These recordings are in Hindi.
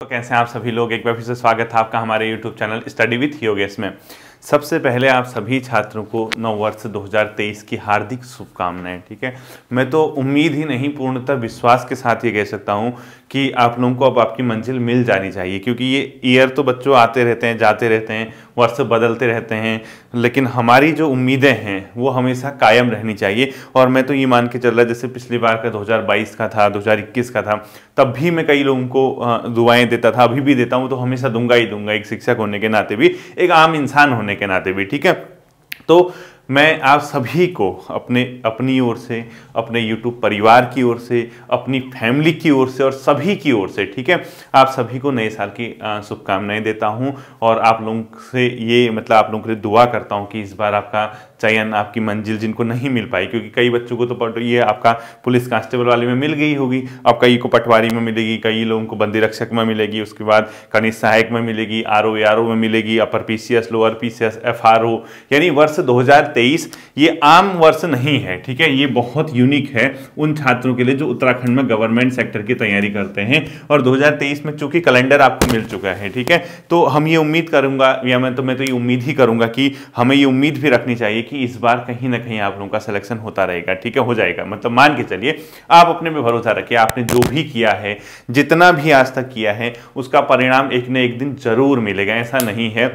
तो कैसे हैं आप सभी लोग एक बार फिर से स्वागत है आपका हमारे YouTube channel study with Yogesh में सबसे पहले आप सभी छात्रों को वर्ष 2023 की हार्दिक शुभकामनाएं ठीक है मैं तो उम्मीद ही नहीं पूर्णतः विश्वास के साथ ये कह सकता हूँ कि आप लोगों को अब आपकी मंजिल मिल जानी चाहिए क्योंकि ये ईयर तो बच्चों आते रहते हैं जाते रहते हैं वर्ष बदलते रहते हैं लेकिन हमारी जो उम्मीदें हैं वो हमेशा कायम रहनी चाहिए और मैं तो ये मान के चल रहा जैसे पिछली बार का 2022 का था 2021 का था तब भी मैं कई लोगों को दुआएं देता था अभी भी देता हूँ तो हमेशा दूंगा ही दूंगा एक शिक्षक होने के नाते भी एक आम इंसान होने के नाते भी ठीक है तो मैं आप सभी को अपने अपनी ओर से अपने YouTube परिवार की ओर से अपनी फैमिली की ओर से और सभी की ओर से ठीक है आप सभी को नए साल की शुभकामनाएं देता हूं और आप लोगों से ये मतलब आप लोगों के लिए दुआ करता हूं कि इस बार आपका चयन आपकी मंजिल जिनको नहीं मिल पाई क्योंकि कई बच्चों को तो ये आपका पुलिस कांस्टेबल वाले में मिल गई होगी अब कई को पटवारी में मिलेगी कई लोगों को बंदी रक्षक में मिलेगी उसके बाद कनिष्ठ सहायक में मिलेगी आर ओ आर ओ में मिलेगी upper P C S lower P C S F R O यानी वर्ष तेईस ये आम वर्ष नहीं है ठीक है ये बहुत यूनिक है उन छात्रों के लिए जो उत्तराखंड में गवर्नमेंट सेक्टर की तैयारी करते हैं और तेईस में चूंकि कैलेंडर आपको मिल चुका है ठीक है तो हम ये उम्मीद करूंगा या मैं तो मैं तो ये उम्मीद ही करूंगा कि हमें ये उम्मीद भी रखनी चाहिए कि इस बार कहीं ना कहीं आप लोगों का सिलेक्शन होता रहेगा ठीक है हो जाएगा मतलब मान के चलिए आप अपने में भरोसा रखिए आपने जो भी किया है जितना भी आज तक किया है उसका परिणाम एक न एक दिन जरूर मिलेगा ऐसा नहीं है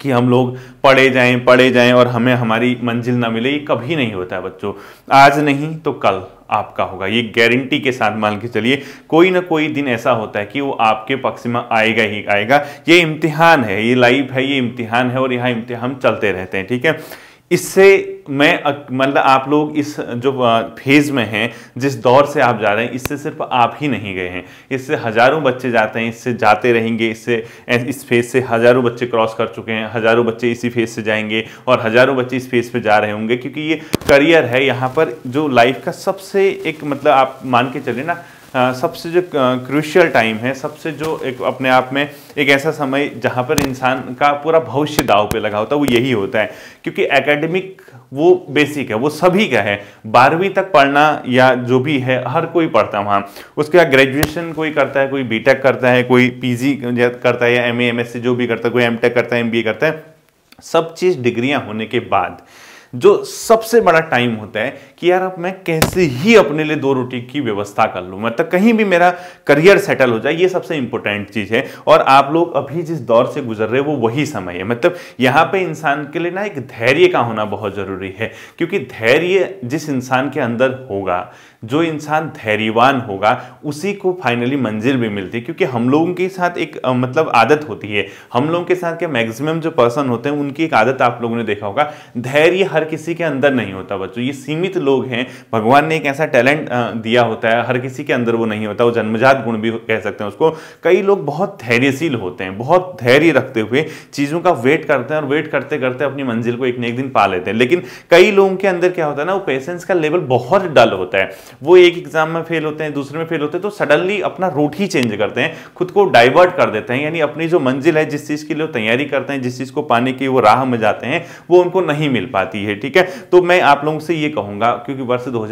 कि हम लोग पढ़े जाएं पढ़े जाएं और हमें हमारी मंजिल ना मिले ये कभी नहीं होता है बच्चों आज नहीं तो कल आपका होगा ये गारंटी के साथ मान के चलिए कोई ना कोई दिन ऐसा होता है कि वो आपके पक्ष में आएगा ही आएगा ये इम्तिहान है ये लाइफ है ये इम्तिहान है और यहाँ इम्तिहान चलते रहते हैं ठीक है इससे मैं मतलब आप लोग इस जो फेज़ में हैं जिस दौर से आप जा रहे हैं इससे सिर्फ आप ही नहीं गए हैं इससे हज़ारों बच्चे जाते हैं इससे जाते रहेंगे इससे इस फेज़ से हज़ारों बच्चे क्रॉस कर चुके हैं हज़ारों बच्चे इसी फेज़ से जाएंगे और हज़ारों बच्चे इस फेज़ पे जा रहे होंगे क्योंकि ये करियर है यहाँ पर जो लाइफ का सबसे एक मतलब आप मान के चले ना सबसे जो क्रूशियल टाइम है सबसे जो एक अपने आप में एक ऐसा समय जहाँ पर इंसान का पूरा भविष्य दाव पे लगा होता है वो यही होता है क्योंकि एकेडमिक वो बेसिक है वो सभी का है बारहवीं तक पढ़ना या जो भी है हर कोई पढ़ता है वहाँ उसके बाद ग्रेजुएशन कोई करता है कोई बीटेक करता है कोई पीजी करता है या एम एमएससी जो भी करता है कोई एमटेक करता है एमबीए करता है सब चीज़ डिग्रियाँ होने के बाद जो सबसे बड़ा टाइम होता है कि यार अब मैं कैसे ही अपने लिए दो रोटी की व्यवस्था कर लूँ मतलब कहीं भी मेरा करियर सेटल हो जाए ये सबसे इंपॉर्टेंट चीज़ है और आप लोग अभी जिस दौर से गुजर रहे हो वो वही समय है मतलब यहाँ पे इंसान के लिए ना एक धैर्य का होना बहुत ज़रूरी है क्योंकि धैर्य जिस इंसान के अंदर होगा जो इंसान धैर्यवान होगा उसी को फाइनली मंजिल भी मिलती है क्योंकि हम लोगों के साथ एक आ, मतलब आदत होती है हम लोगों के साथ के मैक्सिमम जो पर्सन होते हैं उनकी एक आदत आप लोगों ने देखा होगा धैर्य हर किसी के अंदर नहीं होता बच्चों ये सीमित लोग हैं भगवान ने एक ऐसा टैलेंट दिया होता है हर किसी के अंदर वो नहीं होता वो जन्मजात गुण भी कह सकते हैं उसको कई लोग बहुत धैर्यशील होते हैं बहुत धैर्य रखते हुए चीज़ों का वेट करते हैं और वेट करते करते अपनी मंजिल को एक न एक दिन पा लेते हैं लेकिन कई लोगों के अंदर क्या होता है ना वो पेशेंस का लेवल बहुत डल होता है वो एक एग्जाम में फेल होते हैं दूसरे में फेल होते हैं तो सडनली अपना रूट ही चेंज करते हैं खुद को डाइवर्ट कर देते हैं यानी अपनी जो मंजिल है जिस चीज़ के लिए तैयारी करते हैं जिस चीज़ को पाने की वो राह में जाते हैं वो उनको नहीं मिल पाती है ठीक है तो मैं आप लोगों से ये कहूँगा क्योंकि वर्ष दो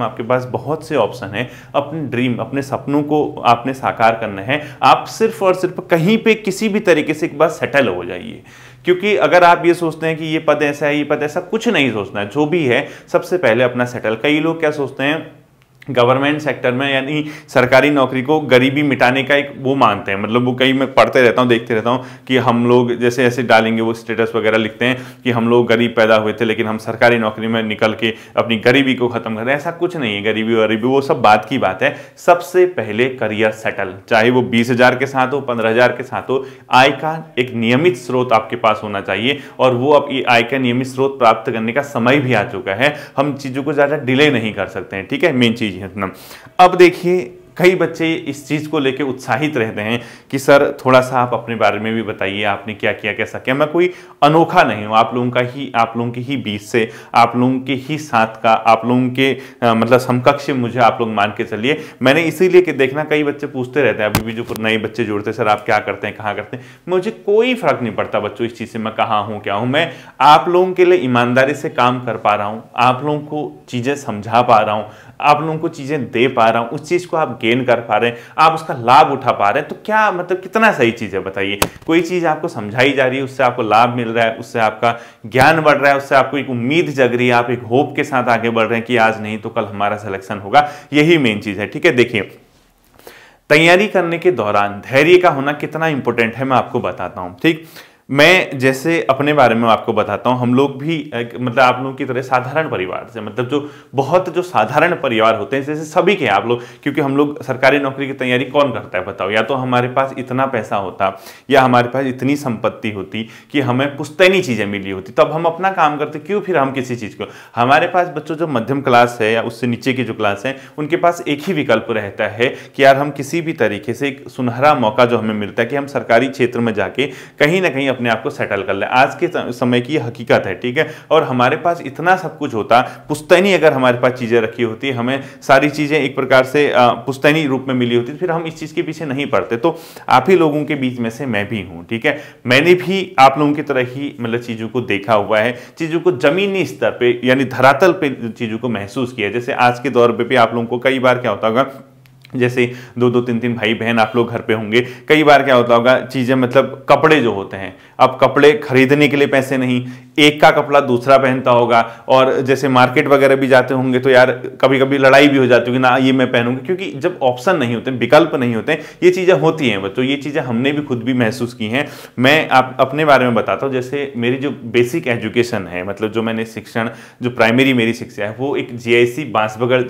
में आपके पास बहुत से ऑप्शन हैं अपने ड्रीम अपने सपनों को आपने साकार करना है आप सिर्फ और सिर्फ कहीं पर किसी भी तरीके से एक बार सेटल हो जाइए क्योंकि अगर आप ये सोचते हैं कि ये पद ऐसा है ये पद ऐसा कुछ नहीं सोचना है जो भी है सबसे पहले अपना सेटल कई लोग क्या सोचते हैं गवर्नमेंट सेक्टर में यानी सरकारी नौकरी को गरीबी मिटाने का एक वो मानते हैं मतलब वो कहीं मैं पढ़ते रहता हूँ देखते रहता हूँ कि हम लोग जैसे ऐसे डालेंगे वो स्टेटस वगैरह लिखते हैं कि हम लोग गरीब पैदा हुए थे लेकिन हम सरकारी नौकरी में निकल के अपनी गरीबी को ख़त्म कर रहे हैं ऐसा कुछ नहीं है गरीबी वरीबी वो सब बात की बात है सबसे पहले करियर सेटल चाहे वो बीस हज़ार के साथ हो पंद्रह हज़ार के साथ हो आय का एक नियमित स्रोत आपके पास होना चाहिए और वो अब आय का नियमित स्रोत प्राप्त करने का समय भी आ चुका है हम चीज़ों को ज़्यादा डिले नहीं कर सकते हैं ठीक है मेन चीज़ है अब देखिए कई बच्चे इस चीज़ को लेके उत्साहित रहते हैं कि सर थोड़ा सा आप अपने बारे में भी बताइए आपने क्या किया कैसा किया मैं कोई अनोखा नहीं हूँ आप लोगों का ही आप लोगों के ही बीच से आप लोगों के ही साथ का आप लोगों के आ, मतलब समकक्ष मुझे आप लोग मान के चलिए मैंने इसीलिए कि देखना कई बच्चे पूछते रहते हैं अभी भी जो नए बच्चे जुड़ते हैं सर आप क्या करते हैं कहाँ करते हैं मुझे कोई फर्क नहीं पड़ता बच्चों इस चीज़ से मैं कहाँ हूँ क्या हूँ मैं आप लोगों के लिए ईमानदारी से काम कर पा रहा हूँ आप लोगों को चीज़ें समझा पा रहा हूँ आप लोगों को चीज़ें दे पा रहा हूं उस चीज़ को आप गेन कर पा रहे हैं आप उसका लाभ उठा पा रहे हैं तो क्या मतलब कितना सही चीज़ है बताइए कोई चीज़ आपको समझाई जा रही है उससे आपको लाभ मिल रहा है उससे आपका ज्ञान बढ़ रहा है उससे आपको एक उम्मीद जग रही है आप एक होप के साथ आगे बढ़ रहे हैं कि आज नहीं तो कल हमारा सिलेक्शन होगा यही मेन चीज़ है ठीक है देखिए तैयारी करने के दौरान धैर्य का होना कितना इंपॉर्टेंट है मैं आपको बताता हूं ठीक मैं जैसे अपने बारे में आपको बताता हूँ हम लोग भी मतलब आप लोगों की तरह साधारण परिवार से मतलब जो बहुत जो साधारण परिवार होते हैं जैसे सभी के आप लोग क्योंकि हम लोग सरकारी नौकरी की तैयारी कौन करता है बताओ या तो हमारे पास इतना पैसा होता या हमारे पास इतनी संपत्ति होती कि हमें पुस्तैनी चीज़ें मिली होती तब हम अपना काम करते क्यों फिर हम किसी चीज़ को हमारे पास बच्चों जो मध्यम क्लास है या उससे नीचे की जो क्लास है उनके पास एक ही विकल्प रहता है कि यार हम किसी भी तरीके से एक सुनहरा मौका जो हमें मिलता है कि हम सरकारी क्षेत्र में जाके कहीं ना कहीं अपने आप को सेटल कर लें आज के समय की हकीकत है ठीक है और हमारे पास इतना सब कुछ होता पुस्तैनी अगर हमारे पास चीज़ें रखी होती हमें सारी चीज़ें एक प्रकार से पुस्तैनी रूप में मिली होती फिर हम इस चीज़ के पीछे नहीं पड़ते तो आप ही लोगों के बीच में से मैं भी हूँ ठीक है मैंने भी आप लोगों की तरह ही मतलब चीज़ों को देखा हुआ है चीज़ों को ज़मीनी स्तर पर यानी धरातल पर चीज़ों को महसूस किया जैसे आज के दौर पर भी आप लोगों को कई बार क्या होता होगा जैसे दो दो तीन तीन भाई बहन आप लोग घर पे होंगे कई बार क्या होता होगा चीज़ें मतलब कपड़े जो होते हैं अब कपड़े खरीदने के लिए पैसे नहीं एक का कपड़ा दूसरा पहनता होगा और जैसे मार्केट वगैरह भी जाते होंगे तो यार कभी कभी लड़ाई भी हो जाती होगी ना ये मैं पहनूंगी क्योंकि जब ऑप्शन नहीं होते विकल्प नहीं होते ये चीज़ें होती हैं बच्चों ये चीज़ें हमने भी खुद भी महसूस की हैं मैं आप अपने बारे में बताता हूँ जैसे मेरी जो बेसिक एजुकेशन है मतलब जो मैंने शिक्षण जो प्राइमरी मेरी शिक्षा है वो एक जी आई सी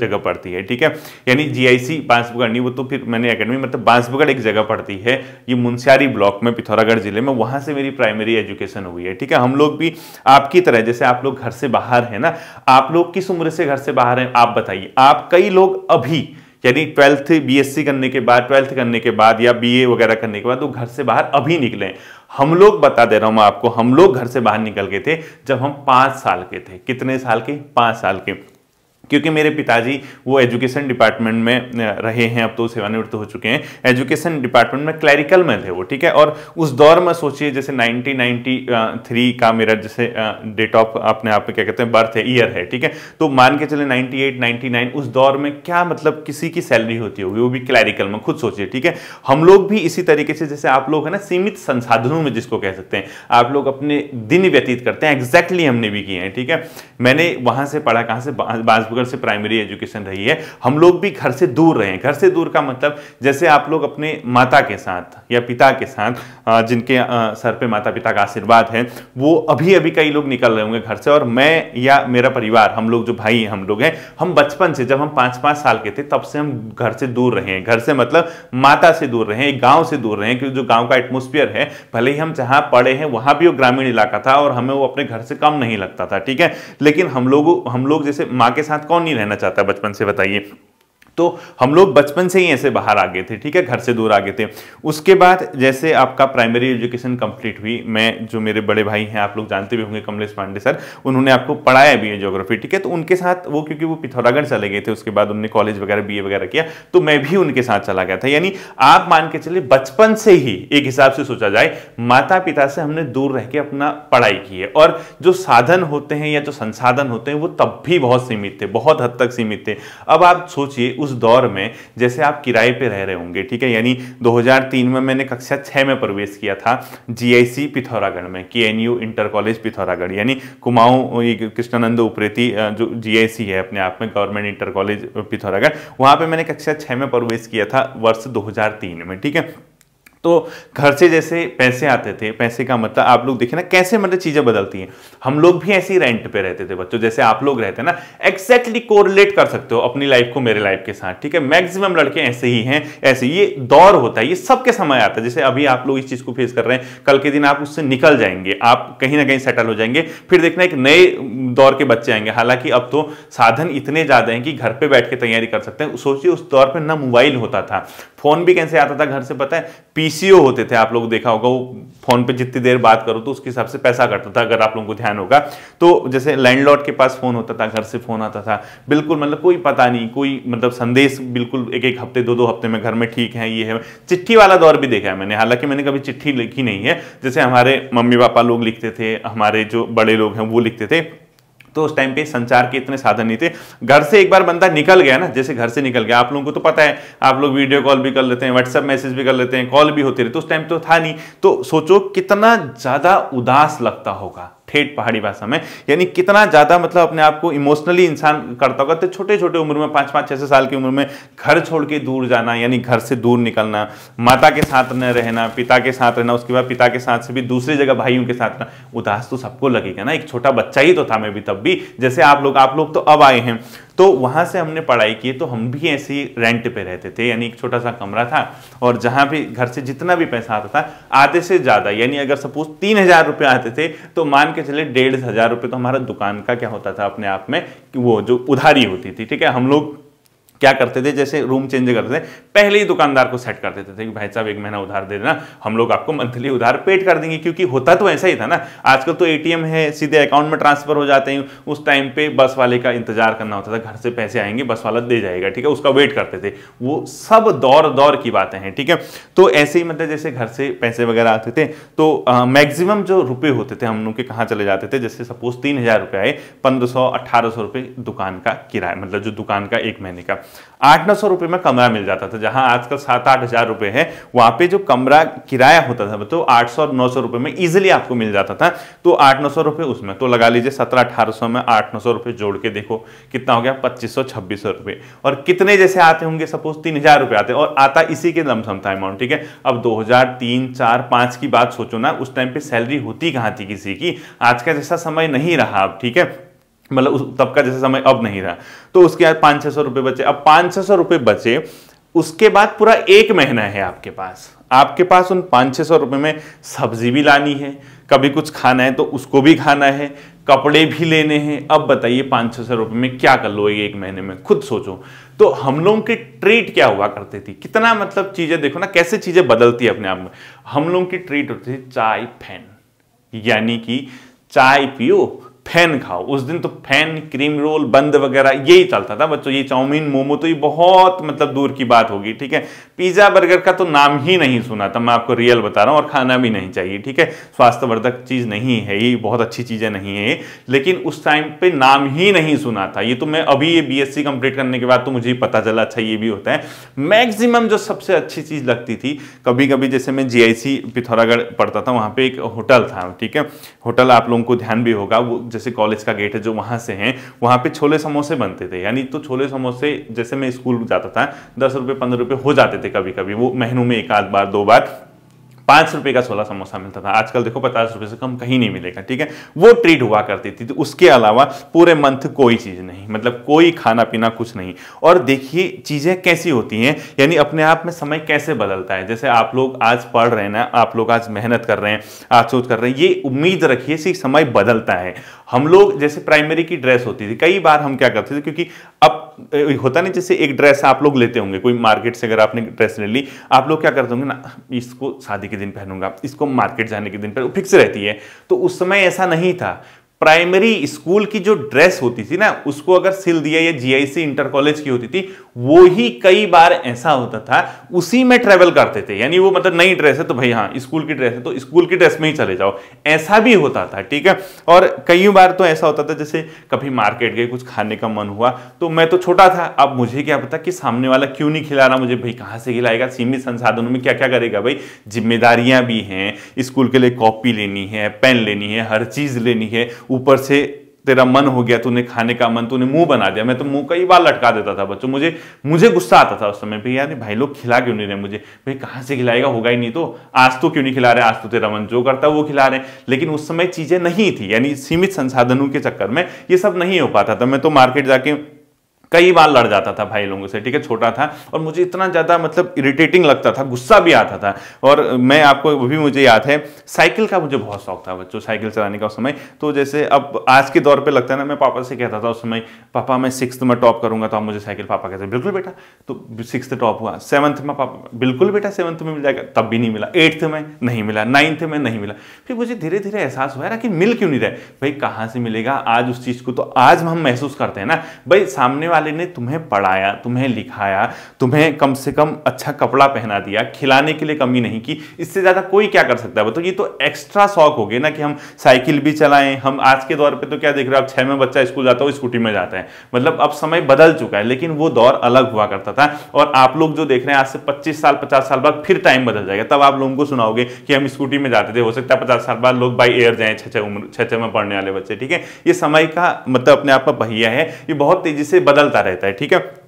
जगह पड़ती है ठीक है यानी जी आई सी बांस बांसबुगानी वो तो फिर मैंने अकेडमी मतलब बांसबुगड़ एक जगह पड़ती है ये मुंसियारी ब्लॉक में पिथौरागढ़ जिले में वहाँ से मेरी प्राइमरी एजुकेशन हुई है ठीक है हम लोग भी आपकी तरह जैसे आप लोग घर से बाहर हैं ना आप लोग किस उम्र से घर से बाहर हैं आप बताइए आप कई लोग अभी यानी ट्वेल्थ बीएससी करने के बाद ट्वेल्थ करने के बाद या बीए वगैरह करने के बाद वो घर से बाहर अभी निकले हम लोग बता दे रहा हूं मैं आपको हम लोग घर से बाहर निकल गए थे जब हम पांच साल के थे कितने साल के पांच साल के क्योंकि मेरे पिताजी वो एजुकेशन डिपार्टमेंट में रहे हैं अब तो सेवानिवृत्त हो चुके हैं एजुकेशन डिपार्टमेंट में क्लैरिकल में थे वो ठीक है और उस दौर में सोचिए जैसे 1993 का मेरा जैसे डेट ऑफ अपने आप में क्या कहते हैं बर्थ है ईयर है ठीक है तो मान के चले 98 99 उस दौर में क्या मतलब किसी की सैलरी होती होगी वो भी क्लैरिकल में खुद सोचिए ठीक है हम लोग भी इसी तरीके से जैसे आप लोग है ना सीमित संसाधनों में जिसको कह सकते हैं आप लोग अपने दिन व्यतीत करते हैं एग्जैक्टली हमने भी किए हैं ठीक है मैंने वहां से पढ़ा कहाँ से बांसबुक अगर से प्राइमरी एजुकेशन रही है हम लोग भी घर से दूर रहे घर से दूर का मतलब जैसे आप लोग अपने माता के साथ या पिता के साथ जिनके सर पे माता पिता का आशीर्वाद है वो अभी अभी कई लोग निकल रहे होंगे घर से और मैं या मेरा परिवार हम लोग जो भाई हम लोग हैं हम बचपन से जब हम पाँच पाँच साल के थे तब से हम घर से दूर रहे हैं घर से मतलब माता से दूर रहे हैं गाँव से दूर रहे क्योंकि जो गाँव का एटमोस्फियर है भले ही हम जहाँ पढ़े हैं वहाँ भी वो ग्रामीण इलाका था और हमें वो अपने घर से कम नहीं लगता था ठीक है लेकिन हम लोग हम लोग जैसे माँ के साथ कौन नहीं रहना चाहता बचपन से बताइए तो हम लोग बचपन से ही ऐसे बाहर आ गए थे ठीक है घर से दूर आ गए थे उसके बाद जैसे आपका प्राइमरी एजुकेशन कंप्लीट हुई मैं जो मेरे बड़े भाई हैं आप लोग जानते भी होंगे कमलेश पांडे सर उन्होंने आपको पढ़ाया भी है जोग्राफी ठीक है तो उनके साथ वो क्योंकि वो पिथौरागढ़ चले गए थे उसके बाद उनने कॉलेज वगैरह बी वगैरह किया तो मैं भी उनके साथ चला गया था यानी आप मान के चलिए बचपन से ही एक हिसाब से सोचा जाए माता पिता से हमने दूर रह के अपना पढ़ाई की है और जो साधन होते हैं या जो संसाधन होते हैं वो तब भी बहुत सीमित थे बहुत हद तक सीमित थे अब आप सोचिए उस उस दौर में जैसे आप किराए पे रह रहे होंगे ठीक है यानी 2003 में मैंने कक्षा छः में प्रवेश किया था जीआईसी पिथौरागढ़ में के इंटर कॉलेज पिथौरागढ़ यानी कुमाऊँ कृष्णानंद उप्रेती जो जी है अपने आप में गवर्नमेंट इंटर कॉलेज पिथौरागढ़ वहाँ पर मैंने कक्षा छः में प्रवेश किया था वर्ष दो में ठीक है तो घर से जैसे पैसे आते थे पैसे का मतलब आप लोग देखें ना कैसे मतलब चीज़ें बदलती हैं हम लोग भी ऐसे ही रेंट पे रहते थे बच्चों जैसे आप लोग रहते हैं ना एक्जैक्टली कोरिलेट कर सकते हो अपनी लाइफ को मेरे लाइफ के साथ ठीक है मैक्सिमम लड़के ऐसे ही हैं ऐसे ये दौर होता है ये सबके समय आता है जैसे अभी आप लोग इस चीज़ को फेस कर रहे हैं कल के दिन आप उससे निकल जाएंगे आप कहीं ना कहीं सेटल हो जाएंगे फिर देखना एक नए दौर के बच्चे आएंगे हालांकि अब तो साधन इतने ज़्यादा हैं कि घर पर बैठ के तैयारी कर सकते हैं सोचिए उस दौर पर ना मोबाइल होता था फोन भी कैसे आता था घर से पता है पीसीओ होते थे आप लोग देखा होगा वो फोन पे जितनी देर बात करो तो उसके हिसाब से पैसा कटता था अगर आप लोगों को ध्यान होगा तो जैसे लैंडलॉर्ड के पास फोन होता था घर से फोन आता था बिल्कुल मतलब कोई पता नहीं कोई मतलब संदेश बिल्कुल एक एक हफ्ते दो दो हफ्ते में घर में ठीक है ये है चिट्ठी वाला दौर भी देखा है मैंने हालांकि मैंने कभी चिट्ठी लिखी नहीं है जैसे हमारे मम्मी पापा लोग लिखते थे हमारे जो बड़े लोग हैं वो लिखते थे तो उस टाइम पे संचार के इतने साधन नहीं थे घर से एक बार बंदा निकल गया ना जैसे घर से निकल गया आप लोगों को तो पता है आप लोग वीडियो कॉल भी कर लेते हैं व्हाट्सअप मैसेज भी कर लेते हैं कॉल भी होती रहे तो उस टाइम तो था नहीं तो सोचो कितना ज़्यादा उदास लगता होगा ठेठ पहाड़ी भाषा में यानी कितना ज़्यादा मतलब अपने आप को इमोशनली इंसान करता होगा तो छोटे छोटे उम्र में पाँच पाँच छः छः साल की उम्र में घर छोड़ के दूर जाना यानी घर से दूर निकलना माता के साथ न रहना पिता के साथ रहना उसके बाद पिता के साथ से भी दूसरी जगह भाइयों के साथ रहना उदास तो सबको लगेगा ना एक छोटा बच्चा ही तो था मैं भी तब भी जैसे आप लोग आप लोग तो अब आए हैं तो वहाँ से हमने पढ़ाई की तो हम भी ऐसे ही रेंट पे रहते थे यानी एक छोटा सा कमरा था और जहाँ भी घर से जितना भी पैसा आता था आधे से ज़्यादा यानी अगर सपोज तीन हज़ार रुपये आते थे तो मान के चले डेढ़ हज़ार रुपये तो हमारा दुकान का क्या होता था अपने आप में वो जो उधारी होती थी ठीक है हम लोग क्या करते थे जैसे रूम चेंज करते थे पहले ही दुकानदार को सेट कर देते थे कि भाई साहब एक महीना उधार दे देना हम लोग आपको मंथली उधार पेड कर देंगे क्योंकि होता तो ऐसा ही था ना आजकल तो एटीएम है सीधे अकाउंट में ट्रांसफर हो जाते हैं उस टाइम पे बस वाले का इंतजार करना होता था घर से पैसे आएंगे बस वाला दे जाएगा ठीक है उसका वेट करते थे वो सब दौर दौर की बातें हैं ठीक है तो ऐसे ही मतलब जैसे घर से पैसे वगैरह आते थे तो मैक्सिमम जो रुपये होते थे हम लोग के कहाँ चले जाते थे जैसे सपोज तीन हज़ार रुपये आए पंद्रह सौ अट्ठारह सौ रुपये दुकान का किराया मतलब जो दुकान का एक महीने का आठ नौ सौ रुपये में कमरा मिल जाता था जहां आजकल सात आठ हज़ार रुपये है वहां पे जो कमरा किराया होता था तो आठ सौ नौ सौ रुपये में ईजिली आपको मिल जाता था तो आठ नौ सौ रुपये उसमें तो लगा लीजिए सत्रह अठारह सौ में आठ नौ सौ रुपये जोड़ के देखो कितना हो गया पच्चीस सौ छब्बीस सौ रुपये और कितने जैसे आते होंगे सपोज तीन हज़ार रुपये आते और आता इसी के लमसम था अमाउंट ठीक है अब दो हज़ार तीन चार पाँच की बात सोचो ना उस टाइम पर सैलरी होती कहाँ थी किसी की आज का जैसा समय नहीं रहा अब ठीक है मतलब उस तब का जैसे समय अब नहीं रहा तो उसके बाद पाँच छः सौ रुपये बचे अब पाँच छः सौ रुपये बचे उसके बाद पूरा एक महीना है आपके पास आपके पास उन पाँच छः सौ रुपये में सब्जी भी लानी है कभी कुछ खाना है तो उसको भी खाना है कपड़े भी लेने हैं अब बताइए पाँच छः सौ रुपये में क्या कर लो एक महीने में खुद सोचो तो हम लोगों की ट्रीट क्या हुआ करती थी कितना मतलब चीज़ें देखो ना कैसे चीज़ें बदलती है अपने आप में हम लोगों की ट्रीट होती थी चाय फैन यानी कि चाय पियो फैन खाओ उस दिन तो फैन क्रीम रोल बंद वगैरह यही चलता था बच्चों ये चाउमीन मोमो तो ये बहुत मतलब दूर की बात होगी ठीक है पिज्जा बर्गर का तो नाम ही नहीं सुना था मैं आपको रियल बता रहा हूँ और खाना भी नहीं चाहिए ठीक है स्वास्थ्यवर्धक चीज़ नहीं है ये बहुत अच्छी चीज़ें नहीं है लेकिन उस टाइम पे नाम ही नहीं सुना था ये तो मैं अभी ये बी कंप्लीट करने के बाद तो मुझे पता चला अच्छा ये भी होता है मैक्सिमम जो सबसे अच्छी चीज़ लगती थी कभी कभी जैसे मैं जी पिथौरागढ़ पढ़ता था वहाँ पे एक होटल था ठीक है होटल आप लोगों को ध्यान भी होगा वो जैसे कॉलेज का गेट है जो वहाँ से हैं वहाँ पे छोले समोसे बनते थे यानी तो छोले समोसे जैसे मैं स्कूल जाता था दस रुपये पंद्रह रुपये हो जाते थे कभी कभी वो महीनों में एक आध बार दो बार पाँच रुपये का छोला समोसा मिलता था आजकल देखो पचास रुपये से कम कहीं नहीं मिलेगा ठीक है वो ट्रीट हुआ करती थी तो उसके अलावा पूरे मंथ कोई चीज़ नहीं मतलब कोई खाना पीना कुछ नहीं और देखिए चीज़ें कैसी होती हैं यानी अपने आप में समय कैसे बदलता है जैसे आप लोग आज पढ़ रहे हैं ना आप लोग आज मेहनत कर रहे हैं आज सोच कर रहे हैं ये उम्मीद रखिए से समय बदलता है हम लोग जैसे प्राइमरी की ड्रेस होती थी कई बार हम क्या करते थे क्योंकि अब होता नहीं जैसे एक ड्रेस आप लोग लेते होंगे कोई मार्केट से अगर आपने ड्रेस ले ली आप लोग क्या करते होंगे ना इसको शादी के दिन पहनूंगा इसको मार्केट जाने के दिन पर फिक्स रहती है तो उस समय ऐसा नहीं था प्राइमरी स्कूल की जो ड्रेस होती थी ना उसको अगर सिल दिया या जीआईसी इंटर कॉलेज की होती थी वो ही कई बार ऐसा होता था उसी में ट्रेवल करते थे यानी वो मतलब नई ड्रेस है तो भाई हाँ स्कूल की ड्रेस है तो स्कूल की ड्रेस में ही चले जाओ ऐसा भी होता था ठीक है और कई बार तो ऐसा होता था जैसे कभी मार्केट गए कुछ खाने का मन हुआ तो मैं तो छोटा था अब मुझे क्या पता कि सामने वाला क्यों नहीं खिला रहा मुझे भाई कहाँ से खिलाएगा सीमित संसाधनों में क्या क्या करेगा भाई जिम्मेदारियां भी हैं स्कूल के लिए कॉपी लेनी है पेन लेनी है हर चीज लेनी है ऊपर से तेरा मन हो गया तूने खाने का मन तूने मुंह बना दिया मैं तो मुंह कई बार लटका देता था बच्चों मुझे मुझे गुस्सा आता था उस समय भाई यार भाई लोग खिला क्यों नहीं रहे मुझे भाई कहाँ से खिलाएगा होगा ही नहीं तो आज तो क्यों नहीं खिला रहे आज तो तेरा मन जो करता है वो खिला रहे लेकिन उस समय चीज़ें नहीं थी यानी सीमित संसाधनों के चक्कर में ये सब नहीं हो पाता था मैं तो मार्केट जाके कई बार लड़ जाता था भाई लोगों से ठीक है छोटा था और मुझे इतना ज़्यादा मतलब इरिटेटिंग लगता था गुस्सा भी आता था और मैं आपको वो भी मुझे याद है साइकिल का मुझे बहुत शौक था बच्चों साइकिल चलाने का उस समय तो जैसे अब आज के दौर पर लगता है ना मैं पापा से कहता था उस समय पापा मैं सिक्स में टॉप करूंगा तो आप मुझे साइकिल पापा कहते बिल्कुल बेटा तो सिक्स टॉप हुआ सेवन्थ में पापा बिल्कुल बेटा सेवन्थ में मिल जाएगा तब भी नहीं मिला एट्थ में नहीं मिला नाइन्थ में नहीं मिला फिर मुझे धीरे धीरे एहसास हुआ ना कि मिल क्यों नहीं रहा भाई कहाँ से मिलेगा आज उस चीज़ को तो आज हम महसूस करते हैं ना भाई सामने वाले वाले ने तुम्हें पढ़ाया तुम्हें लिखाया तुम्हें कम से कम अच्छा कपड़ा पहना दिया खिलाने के लिए कमी नहीं की इससे ज़्यादा कोई क्या कर सकता है बताओ तो ये तो एक्स्ट्रा शौक हो गया ना कि हम साइकिल भी चलाएं हम आज के दौर पर तो क्या देख रहे हो आप छः में बच्चा स्कूल जाता हो स्कूटी में जाता है मतलब अब समय बदल चुका है लेकिन वो दौर अलग हुआ करता था और आप लोग जो देख रहे हैं आज से पच्चीस साल पचास साल बाद फिर टाइम बदल जाएगा तब आप लोगों को सुनाओगे कि हम स्कूटी में जाते थे हो सकता है पचास साल बाद लोग बाई एयर जाए छः छः उम्र छः छः में पढ़ने वाले बच्चे ठीक है ये समय का मतलब अपने आप का पहिया है ये बहुत तेजी से बदल बदलता रहता है ठीक है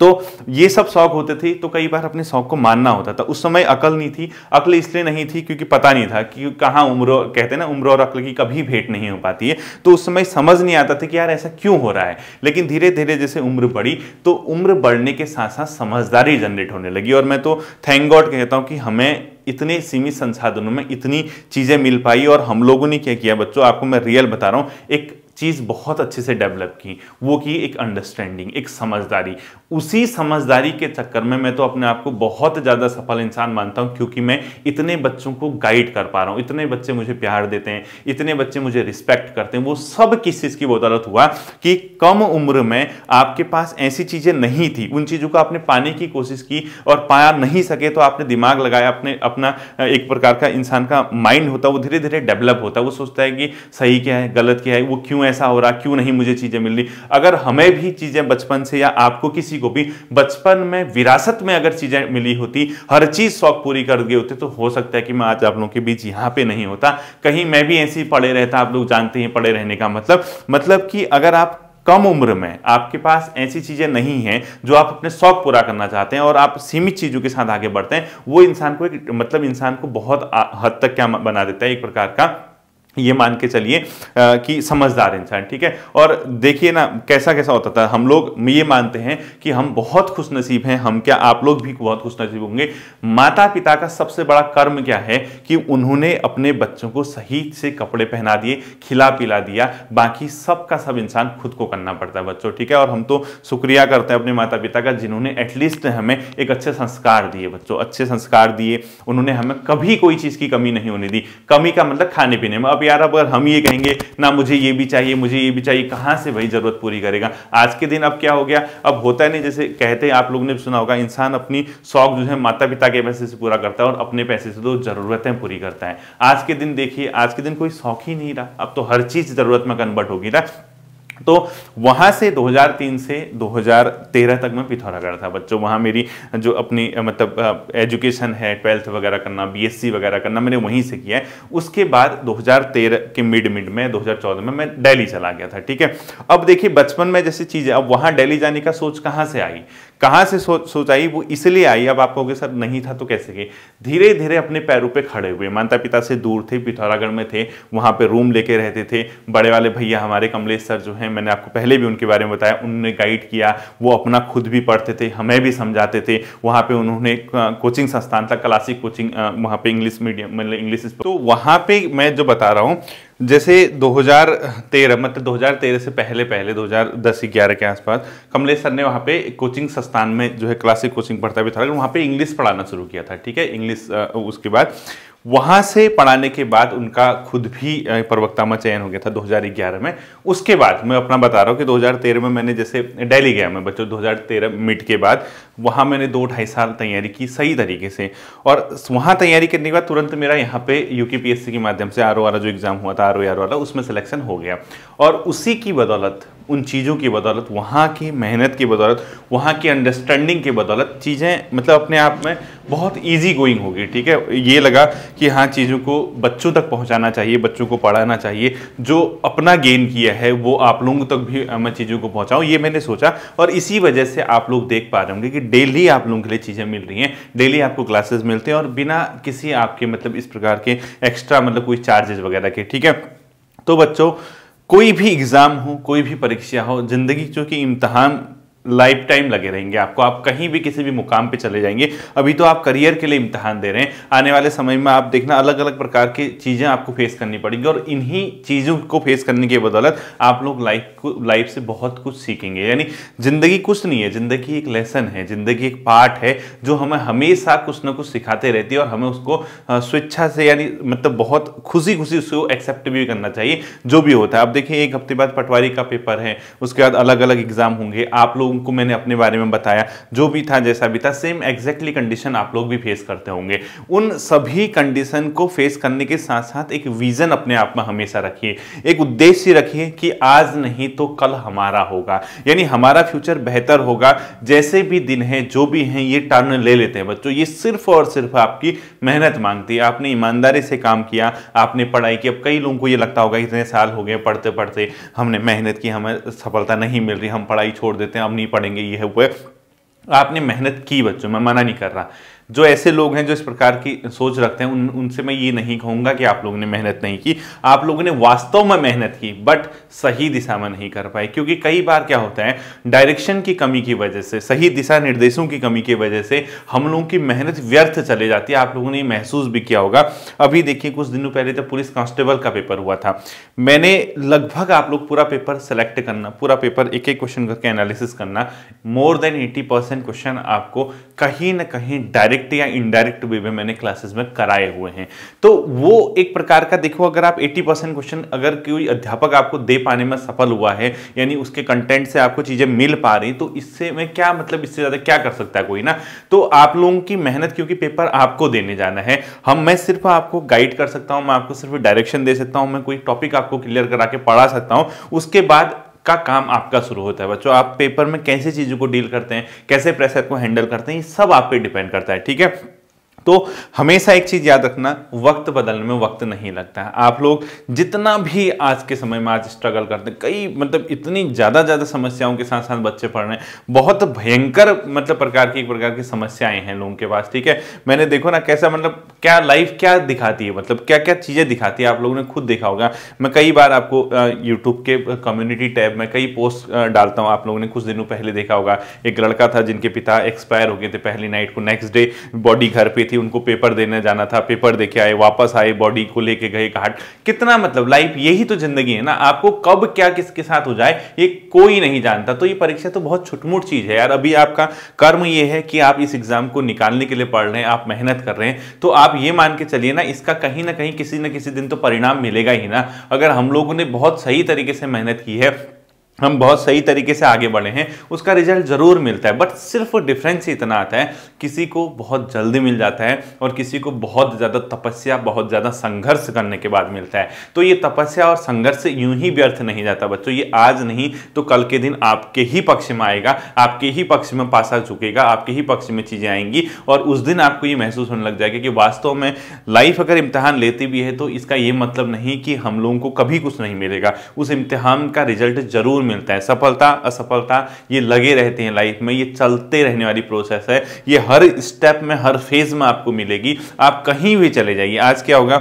तो ये सब शौक होते थे तो कई बार अपने शौक को मानना होता था उस समय अकल नहीं थी अकल इसलिए नहीं थी क्योंकि पता नहीं था कि कहाँ उम्र कहते ना उम्र और अकल की कभी भेंट नहीं हो पाती है तो उस समय समझ नहीं आता था कि यार ऐसा क्यों हो रहा है लेकिन धीरे धीरे जैसे उम्र बढ़ी तो उम्र बढ़ने के साथ साथ समझदारी जनरेट होने लगी और मैं तो थैंक गॉड कहता हूँ कि हमें इतने सीमित संसाधनों में इतनी चीज़ें मिल पाई और हम लोगों ने क्या किया बच्चों आपको मैं रियल बता रहा हूँ एक चीज़ बहुत अच्छे से डेवलप की वो की एक अंडरस्टैंडिंग एक समझदारी उसी समझदारी के चक्कर में मैं तो अपने आप को बहुत ज़्यादा सफल इंसान मानता हूँ क्योंकि मैं इतने बच्चों को गाइड कर पा रहा हूँ इतने बच्चे मुझे प्यार देते हैं इतने बच्चे मुझे रिस्पेक्ट करते हैं वो सब किस चीज़ की बदौलत हुआ कि कम उम्र में आपके पास ऐसी चीज़ें नहीं थी उन चीज़ों को आपने पाने की कोशिश की और पाया नहीं सके तो आपने दिमाग लगाया अपने अपना एक प्रकार का इंसान का माइंड होता है वो धीरे धीरे डेवलप होता है वो सोचता है कि सही क्या है गलत क्या है वो क्यों है ऐसा हो रहा क्यों नहीं मुझे चीज़ें मिल रही अगर हमें भी चीज़ें बचपन से या आपको किसी को भी बचपन में विरासत में अगर चीज़ें मिली होती हर चीज़ शौक पूरी कर गए होते तो हो सकता है कि मैं आज आप लोगों के बीच यहां पे नहीं होता कहीं मैं भी ऐसे ही पड़े रहता आप लोग जानते हैं पड़े रहने का मतलब मतलब कि अगर आप कम उम्र में आपके पास ऐसी चीज़ें नहीं हैं जो आप अपने शौक पूरा करना चाहते हैं और आप सीमित चीज़ों के साथ आगे बढ़ते हैं वो इंसान को एक मतलब इंसान को बहुत हद तक क्या बना देता है एक प्रकार का ये मान के चलिए कि समझदार इंसान ठीक है और देखिए ना कैसा कैसा होता था हम लोग ये मानते हैं कि हम बहुत खुश नसीब हैं हम क्या आप लोग भी बहुत खुश नसीब होंगे माता पिता का सबसे बड़ा कर्म क्या है कि उन्होंने अपने बच्चों को सही से कपड़े पहना दिए खिला पिला दिया बाकी सब का सब इंसान खुद को करना पड़ता है बच्चों ठीक है और हम तो शुक्रिया करते हैं अपने माता पिता का जिन्होंने एटलीस्ट हमें एक अच्छे संस्कार दिए बच्चों अच्छे संस्कार दिए उन्होंने हमें कभी कोई चीज़ की कमी नहीं होने दी कमी का मतलब खाने पीने में अब यार अगर हम ये कहेंगे ना मुझे ये भी चाहिए मुझे ये भी चाहिए कहाँ से भाई ज़रूरत पूरी करेगा आज के दिन अब क्या हो गया अब होता है नहीं जैसे कहते हैं आप लोगों ने सुना होगा इंसान अपनी शौक जो है माता पिता के पैसे से पूरा करता है और अपने पैसे से तो ज़रूरतें पूरी करता है आज के दिन देखिए आज के दिन कोई शौक ही नहीं रहा अब तो हर चीज़ ज़रूरत में कन्वर्ट होगी ना तो वहाँ से 2003 से 2013 तक मैं पिथौरागढ़ था बच्चों वहाँ मेरी जो अपनी मतलब एजुकेशन है ट्वेल्थ वगैरह करना बीएससी वगैरह करना मैंने वहीं से किया है उसके बाद 2013 के मिड मिड में 2014 में मैं दिल्ली चला गया था ठीक है अब देखिए बचपन में जैसी चीज़ है अब वहाँ दिल्ली जाने का सोच कहाँ से आई कहाँ से सो, सोच आई वो इसलिए आई अब आप कहोगे सर नहीं था तो कैसे के धीरे धीरे अपने पैरों पे खड़े हुए माता पिता से दूर थे पिथौरागढ़ में थे वहाँ पे रूम लेके रहते थे बड़े वाले भैया हमारे कमलेश सर जो हैं मैंने आपको पहले भी उनके बारे में बताया उनने गाइड किया वो अपना खुद भी पढ़ते थे हमें भी समझाते थे वहाँ पर उन्होंने कोचिंग संस्थान था क्लासिक कोचिंग वहाँ पर इंग्लिश मीडियम मतलब इंग्लिश तो वहाँ पर मैं जो बता रहा हूँ जैसे 2013 मतलब 2013 से पहले पहले 2010-11 के आसपास कमलेश सर ने वहाँ पे कोचिंग संस्थान में जो है क्लासिक कोचिंग पढ़ता भी था लेकिन वहाँ पे इंग्लिश पढ़ाना शुरू किया था ठीक है इंग्लिश उसके बाद वहाँ से पढ़ाने के बाद उनका खुद भी प्रवक्ता में चयन हो गया था 2011 में उसके बाद मैं अपना बता रहा हूँ कि 2013 में मैंने जैसे दिल्ली गया मैं बच्चों 2013 मिट के बाद वहाँ मैंने दो ढाई साल तैयारी की सही तरीके से और वहाँ तैयारी करने के बाद तुरंत मेरा यहाँ पे यू के माध्यम से आर वाला जो एग्ज़ाम हुआ था आर वाला उसमें सिलेक्शन हो गया और उसी की बदौलत उन चीज़ों की बदौलत वहाँ की मेहनत की बदौलत वहाँ की अंडरस्टैंडिंग की बदौलत चीज़ें मतलब अपने आप में बहुत ईजी गोइंग होगी ठीक है ये लगा कि हाँ चीज़ों को बच्चों तक पहुँचाना चाहिए बच्चों को पढ़ाना चाहिए जो अपना गेन किया है वो आप लोगों तक भी मैं चीज़ों को पहुँचाऊँ ये मैंने सोचा और इसी वजह से आप लोग देख पा रहे होंगे कि डेली आप लोगों के लिए चीज़ें मिल रही हैं डेली आपको क्लासेस मिलते हैं और बिना किसी आपके मतलब इस प्रकार के एक्स्ट्रा मतलब कोई चार्जेस वगैरह के ठीक है तो बच्चों कोई भी एग्ज़ाम हो कोई भी परीक्षा हो ज़िंदगी चूँकि इम्तहान लाइफ टाइम लगे रहेंगे आपको आप कहीं भी किसी भी मुकाम पे चले जाएंगे अभी तो आप करियर के लिए इम्तहान दे रहे हैं आने वाले समय में आप देखना अलग अलग प्रकार की चीज़ें आपको फेस करनी पड़ेंगी और इन्हीं चीज़ों को फेस करने की बदौलत आप लोग लाइफ को लाइफ से बहुत कुछ सीखेंगे यानी ज़िंदगी कुछ नहीं है ज़िंदगी एक लेसन है ज़िंदगी एक पार्ट है जो हमें हमेशा कुछ ना कुछ सिखाते रहती है और हमें उसको स्वेच्छा से यानी मतलब बहुत खुशी खुशी उसको एक्सेप्ट भी करना चाहिए जो भी होता है आप देखिए एक हफ्ते बाद पटवारी का पेपर है उसके बाद अलग अलग एग्ज़ाम होंगे आप लोग लोगों को मैंने अपने बारे में बताया जो भी था जैसा भी था सेम एग्जैक्टली कंडीशन आप लोग भी फेस करते होंगे उन सभी कंडीशन को फेस करने के साथ साथ एक विजन अपने आप में हमेशा रखिए एक उद्देश्य रखिए कि आज नहीं तो कल हमारा होगा यानी हमारा फ्यूचर बेहतर होगा जैसे भी दिन है जो भी हैं ये टर्न ले लेते हैं बच्चों ये सिर्फ और सिर्फ आपकी मेहनत मांगती है आपने ईमानदारी से काम किया आपने पढ़ाई की अब कई लोगों को ये लगता होगा इतने साल हो गए पढ़ते पढ़ते हमने मेहनत की हमें सफलता नहीं मिल रही हम पढ़ाई छोड़ देते हैं पड़ेंगे ये है वो आपने मेहनत की बच्चों मैं मना नहीं कर रहा जो ऐसे लोग हैं जो इस प्रकार की सोच रखते हैं उन उनसे मैं ये नहीं कहूँगा कि आप लोगों ने मेहनत नहीं की आप लोगों ने वास्तव में मेहनत की बट सही दिशा में नहीं कर पाए क्योंकि कई बार क्या होता है डायरेक्शन की कमी की वजह से सही दिशा निर्देशों की कमी की वजह से हम लोगों की मेहनत व्यर्थ चले जाती है आप लोगों ने महसूस भी किया होगा अभी देखिए कुछ दिनों पहले जब पुलिस कांस्टेबल का पेपर हुआ था मैंने लगभग आप लोग पूरा पेपर सेलेक्ट करना पूरा पेपर एक एक क्वेश्चन करके एनालिसिस करना मोर देन एटी क्वेश्चन आपको कहीं ना कहीं डायरेक्ट डायरेक्ट या इनडायरेक्ट वे में मैंने क्लासेस में कराए हुए हैं तो वो एक प्रकार का देखो अगर आप 80 परसेंट क्वेश्चन अगर कोई अध्यापक आपको दे पाने में सफल हुआ है यानी उसके कंटेंट से आपको चीज़ें मिल पा रही तो इससे मैं क्या मतलब इससे ज़्यादा क्या कर सकता है कोई ना तो आप लोगों की मेहनत क्योंकि पेपर आपको देने जाना है हम मैं सिर्फ आपको गाइड कर सकता हूँ मैं आपको सिर्फ डायरेक्शन दे सकता हूँ मैं कोई टॉपिक आपको क्लियर करा के पढ़ा सकता हूँ उसके बाद का काम आपका शुरू होता है बच्चों आप पेपर में कैसे चीज़ों को डील करते हैं कैसे प्रेशर को हैंडल करते हैं ये सब आप पे डिपेंड करता है ठीक है तो हमेशा एक चीज़ याद रखना वक्त बदलने में वक्त नहीं लगता है आप लोग जितना भी आज के समय में आज स्ट्रगल करते हैं कई मतलब इतनी ज़्यादा ज़्यादा समस्याओं के साथ साथ बच्चे पढ़ रहे हैं बहुत भयंकर मतलब प्रकार की एक प्रकार की समस्याएं हैं लोगों के पास ठीक है मैंने देखो ना कैसा मतलब क्या लाइफ क्या दिखाती है मतलब क्या क्या चीज़ें दिखाती है आप लोगों ने खुद देखा होगा मैं कई बार आपको यूट्यूब के कम्युनिटी टैब में कई पोस्ट डालता हूँ आप लोगों ने कुछ दिनों पहले देखा होगा एक लड़का था जिनके पिता एक्सपायर हो गए थे पहली नाइट को नेक्स्ट डे बॉडी घर पर थी उनको पेपर देने जाना था पेपर देके आए वापस आए बॉडी को लेके गए घाट कितना मतलब लाइफ यही तो जिंदगी है ना आपको कब क्या किसके साथ हो जाए ये कोई नहीं जानता तो ये परीक्षा तो बहुत छुटमुट चीज़ है यार अभी आपका कर्म ये है कि आप इस एग्ज़ाम को निकालने के लिए पढ़ रहे हैं आप मेहनत कर रहे हैं तो आप ये मान के चलिए ना इसका कहीं ना कहीं किसी ना किसी दिन तो परिणाम मिलेगा ही ना अगर हम लोगों ने बहुत सही तरीके से मेहनत की है हम बहुत सही तरीके से आगे बढ़े हैं उसका रिजल्ट ज़रूर मिलता है बट सिर्फ डिफरेंस इतना आता है किसी को बहुत जल्दी मिल जाता है और किसी को बहुत ज़्यादा तपस्या बहुत ज़्यादा संघर्ष करने के बाद मिलता है तो ये तपस्या और संघर्ष यूं ही व्यर्थ नहीं जाता बच्चों ये आज नहीं तो कल के दिन आपके ही पक्ष में आएगा आपके ही पक्ष में पासा झुकेगा आपके ही पक्ष में चीज़ें आएंगी और उस दिन आपको ये महसूस होने लग जाएगा कि वास्तव में लाइफ अगर इम्तहान लेती भी है तो इसका ये मतलब नहीं कि हम लोगों को कभी कुछ नहीं मिलेगा उस इम्तहान का रिजल्ट ज़रूर मिलता है सफलता असफलता ये लगे रहते हैं लाइफ में ये चलते रहने वाली प्रोसेस है ये हर स्टेप में हर फेज में आपको मिलेगी आप कहीं भी चले जाइए आज क्या होगा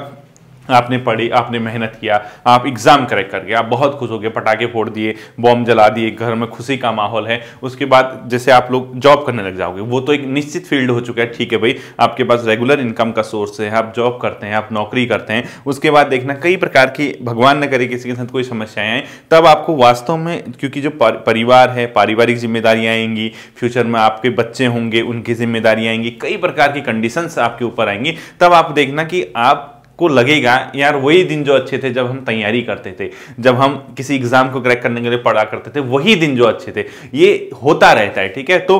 आपने पढ़ी आपने मेहनत किया आप एग्ज़ाम क्रैक कर गए आप बहुत खुश हो गए पटाखे फोड़ दिए बॉम्ब जला दिए घर में खुशी का माहौल है उसके बाद जैसे आप लोग जॉब करने लग जाओगे वो तो एक निश्चित फील्ड हो चुका है ठीक है भाई आपके पास रेगुलर इनकम का सोर्स है आप जॉब करते हैं आप नौकरी करते हैं उसके बाद देखना कई प्रकार की भगवान न करे किसी के साथ कोई समस्याएं आए तब आपको वास्तव में क्योंकि जो परिवार है पारिवारिक जिम्मेदारियाँ आएंगी फ्यूचर में आपके बच्चे होंगे उनकी जिम्मेदारियाँ आएंगी कई प्रकार की कंडीशंस आपके ऊपर आएंगी तब आप देखना कि आप को लगेगा यार वही दिन जो अच्छे थे जब हम तैयारी करते थे जब हम किसी एग्जाम को क्रैक करने के लिए पढ़ा करते थे वही दिन जो अच्छे थे ये होता रहता है ठीक है तो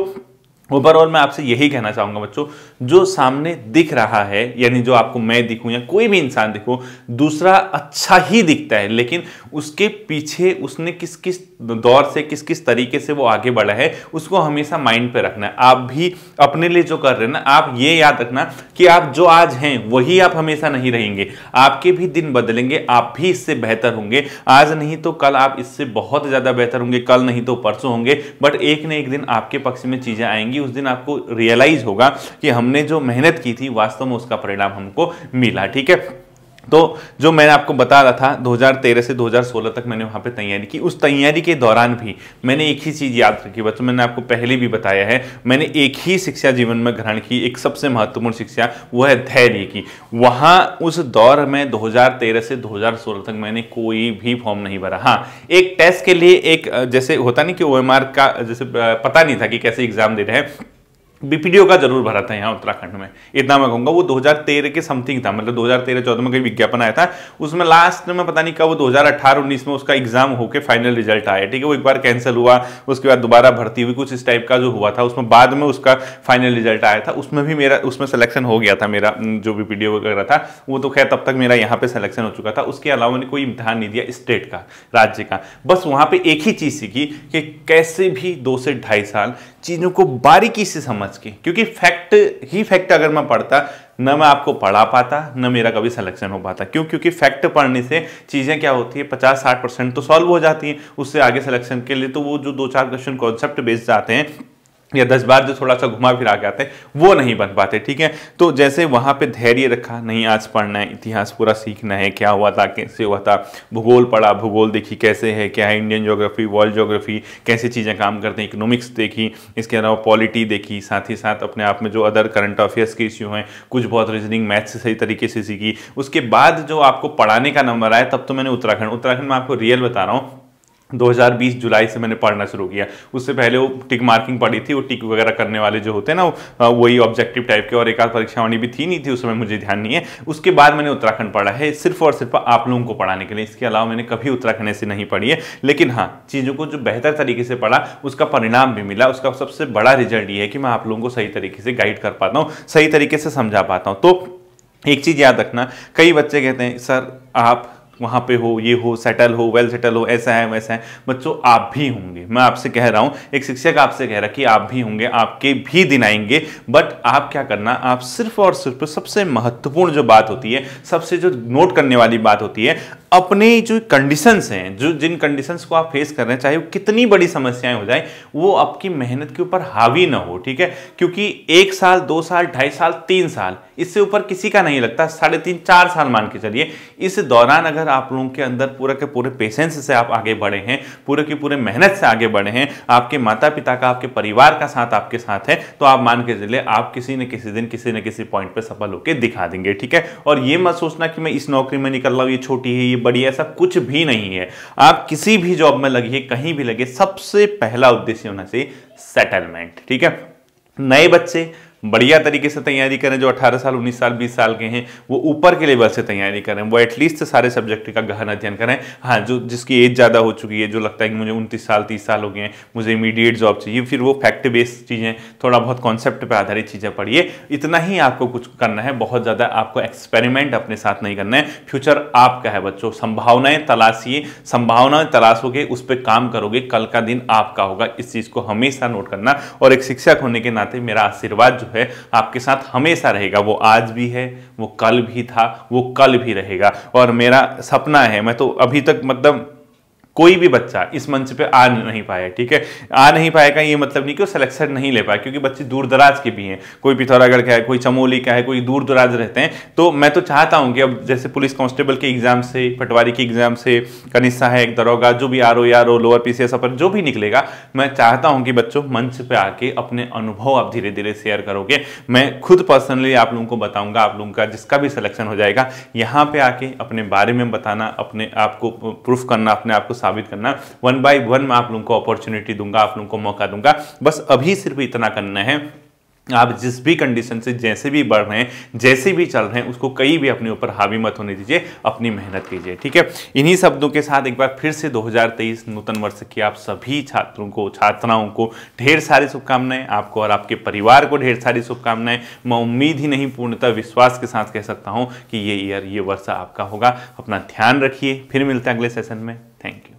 ओवरऑल मैं आपसे यही कहना चाहूँगा बच्चों जो सामने दिख रहा है यानी जो आपको मैं दिखूँ या कोई भी इंसान दिखो दूसरा अच्छा ही दिखता है लेकिन उसके पीछे उसने किस किस दौर से किस किस तरीके से वो आगे बढ़ा है उसको हमेशा माइंड पे रखना है आप भी अपने लिए जो कर रहे हैं ना आप ये याद रखना कि आप जो आज हैं वही आप हमेशा नहीं रहेंगे आपके भी दिन बदलेंगे आप भी इससे बेहतर होंगे आज नहीं तो कल आप इससे बहुत ज़्यादा बेहतर होंगे कल नहीं तो परसों होंगे बट एक न एक दिन आपके पक्ष में चीज़ें आएंगी उस दिन आपको रियलाइज होगा कि हमने जो मेहनत की थी वास्तव में उसका परिणाम हमको मिला ठीक है तो जो मैंने आपको बता रहा था 2013 से 2016 तक मैंने वहाँ पे तैयारी की उस तैयारी के दौरान भी मैंने एक ही चीज़ याद रखी बच्चों मैंने आपको पहले भी बताया है मैंने एक ही शिक्षा जीवन में ग्रहण की एक सबसे महत्वपूर्ण शिक्षा वह है धैर्य की वहाँ उस दौर में 2013 से 2016 तक मैंने कोई भी फॉर्म नहीं भरा हाँ एक टेस्ट के लिए एक जैसे होता नहीं कि ओ का जैसे पता नहीं था कि कैसे एग्ज़ाम दे रहे हैं बीपीडीओ का जरूर भरा था यहाँ उत्तराखंड में इतना मैं कहूँगा वो 2013 के समथिंग था मतलब 2013-14 में कहीं विज्ञापन आया था उसमें लास्ट में पता नहीं कब वो 2018-19 में उसका एग्जाम होकर फाइनल रिजल्ट आया ठीक है वो एक बार कैंसिल हुआ उसके बाद दोबारा भर्ती हुई कुछ इस टाइप का जो हुआ था उसमें बाद में उसका फाइनल रिजल्ट आया था उसमें भी मेरा उसमें सेलेक्शन हो गया था मेरा जो बी पी वगैरह था वो तो खैर तब तक मेरा यहाँ पर सलेक्शन हो चुका था उसके अलावा मैंने कोई इम्तहान नहीं दिया स्टेट का राज्य का बस वहाँ पर एक ही चीज़ सीखी कि कैसे भी दो से ढाई साल चीज़ों को बारीकी से समझ के क्योंकि फैक्ट ही फैक्ट अगर मैं पढ़ता न मैं आपको पढ़ा पाता न मेरा कभी सिलेक्शन हो पाता क्यों क्योंकि फैक्ट पढ़ने से चीज़ें क्या होती है पचास साठ परसेंट तो सॉल्व हो जाती हैं उससे आगे सिलेक्शन के लिए तो वो जो दो चार क्वेश्चन कॉन्सेप्ट बेस्ड जाते हैं या दस बार जो थोड़ा सा घुमा फिरा के आते हैं वो नहीं बन पाते ठीक है तो जैसे वहाँ पे धैर्य रखा नहीं आज पढ़ना है इतिहास पूरा सीखना है क्या हुआ था कैसे हुआ था भूगोल पढ़ा भूगोल देखी कैसे है क्या है इंडियन जोग्राफी वर्ल्ड जोग्राफी कैसे चीज़ें काम करते हैं इकोनॉमिक्स देखी इसके अलावा पॉलिटी देखी साथ ही साथ अपने आप में जो अदर करंट अफेयर्स के इश्यू हैं कुछ बहुत रीजनिंग मैथ से सही तरीके से सीखी उसके बाद जो आपको पढ़ाने का नंबर आया तब तो मैंने उत्तराखंड उत्तराखंड में आपको रियल बता रहा हूँ 2020 जुलाई से मैंने पढ़ना शुरू किया उससे पहले वो टिक मार्किंग पड़ी थी वो टिक वगैरह करने वाले जो होते हैं ना वही ऑब्जेक्टिव टाइप के और एक आध परीक्षावाणी भी थी नहीं थी उस समय मुझे ध्यान नहीं है उसके बाद मैंने उत्तराखंड पढ़ा है सिर्फ और सिर्फ आप लोगों को पढ़ाने के लिए इसके अलावा मैंने कभी उत्तराखंड ऐसे नहीं पढ़ी है लेकिन हाँ चीज़ों को जो बेहतर तरीके से पढ़ा उसका परिणाम भी मिला उसका सबसे बड़ा रिजल्ट ये है कि मैं आप लोगों को सही तरीके से गाइड कर पाता हूँ सही तरीके से समझा पाता हूँ तो एक चीज़ याद रखना कई बच्चे कहते हैं सर आप वहाँ पे हो ये हो सेटल हो वेल सेटल हो ऐसा है वैसा है बच्चों आप भी होंगे मैं आपसे कह रहा हूँ एक शिक्षक आपसे कह रहा है कि आप भी होंगे आपके भी दिन आएंगे बट आप क्या करना आप सिर्फ और सिर्फ सबसे महत्वपूर्ण जो बात होती है सबसे जो नोट करने वाली बात होती है अपने जो कंडीशंस हैं जो जिन कंडीशंस को आप फेस कर रहे हैं चाहे वो कितनी बड़ी समस्याएं हो जाए वो आपकी मेहनत के ऊपर हावी ना हो ठीक है क्योंकि एक साल दो साल ढाई साल तीन साल इससे ऊपर किसी का नहीं लगता साढ़े तीन चार साल मान के चलिए इस दौरान अगर आप लोगों के अंदर पूरा के पूरे पेशेंस से आप आगे बढ़े हैं पूरे के पूरे मेहनत से आगे बढ़े हैं आपके माता पिता का आपके परिवार का साथ आपके साथ है तो आप मान के चलिए आप किसी न किसी दिन किसी न किसी पॉइंट पर सफल होकर दिखा देंगे ठीक है और ये मत सोचना कि मैं इस नौकरी में निकल रहा हूँ ये छोटी है ये बड़ी ऐसा कुछ भी नहीं है आप किसी भी जॉब में लगी है कहीं भी लगे सबसे पहला उद्देश्य होना चाहिए सेटलमेंट ठीक है नए बच्चे बढ़िया तरीके से तैयारी करें जो 18 साल 19 साल 20 साल के हैं वो ऊपर के लेवल से तैयारी करें वो एटलीस्ट सारे सब्जेक्ट का गहन अध्ययन करें हाँ जो जिसकी एज ज़्यादा हो चुकी है जो लगता है कि मुझे उनतीस साल तीस साल हो गए हैं मुझे इमीडिएट जॉब चाहिए फिर वो फैक्ट बेस्ड चीज़ें थोड़ा बहुत कॉन्सेप्ट पर आधारित चीज़ें पढ़िए इतना ही आपको कुछ करना है बहुत ज़्यादा आपको एक्सपेरिमेंट अपने साथ नहीं करना है फ्यूचर आपका है बच्चों संभावनाएं तलाशिए संभावनाएं तलाशोगे उस पर काम करोगे कल का दिन आपका होगा इस चीज़ को हमेशा नोट करना और एक शिक्षक होने के नाते मेरा आशीर्वाद जो है आपके साथ हमेशा रहेगा वो आज भी है वो कल भी था वो कल भी रहेगा और मेरा सपना है मैं तो अभी तक मतलब कोई भी बच्चा इस मंच पे आ नहीं पाया ठीक है आ नहीं पाएगा ये मतलब नहीं कि वो सिलेक्शन नहीं ले पाया क्योंकि बच्चे दूर दराज के भी हैं कोई पिथौरागढ़ का है कोई चमोली का है कोई दूर दराज रहते हैं तो मैं तो चाहता हूं कि अब जैसे पुलिस कांस्टेबल के एग्जाम से पटवारी के एग्जाम से है सहायक दरोगा जो भी R O R O lower P C upper जो भी निकलेगा मैं चाहता हूँ कि बच्चों मंच पर आके अपने अनुभव आप धीरे धीरे शेयर करोगे मैं खुद पर्सनली आप लोगों को बताऊंगा आप लोगों का जिसका भी सिलेक्शन हो जाएगा यहाँ पे आके अपने बारे में बताना अपने आपको प्रूफ करना अपने आपको साबित करना वन बाय वन मैं आप लोगों को अपॉर्चुनिटी दूंगा आप लोगों को मौका दूंगा बस अभी सिर्फ इतना करना है आप जिस भी कंडीशन से जैसे भी बढ़ रहे हैं जैसे भी चल रहे हैं उसको कहीं भी अपने ऊपर हावी मत होने दीजिए अपनी मेहनत कीजिए ठीक है इन्हीं शब्दों के साथ एक बार फिर से 2023 नूतन वर्ष की आप सभी छात्रों को छात्राओं को ढेर सारी शुभकामनाएं आपको और आपके परिवार को ढेर सारी शुभकामनाएं मैं उम्मीद ही नहीं पूर्णतः विश्वास के साथ कह सकता हूँ कि ये ईयर ये वर्ष आपका होगा अपना ध्यान रखिए फिर मिलते हैं अगले सेशन में थैंक यू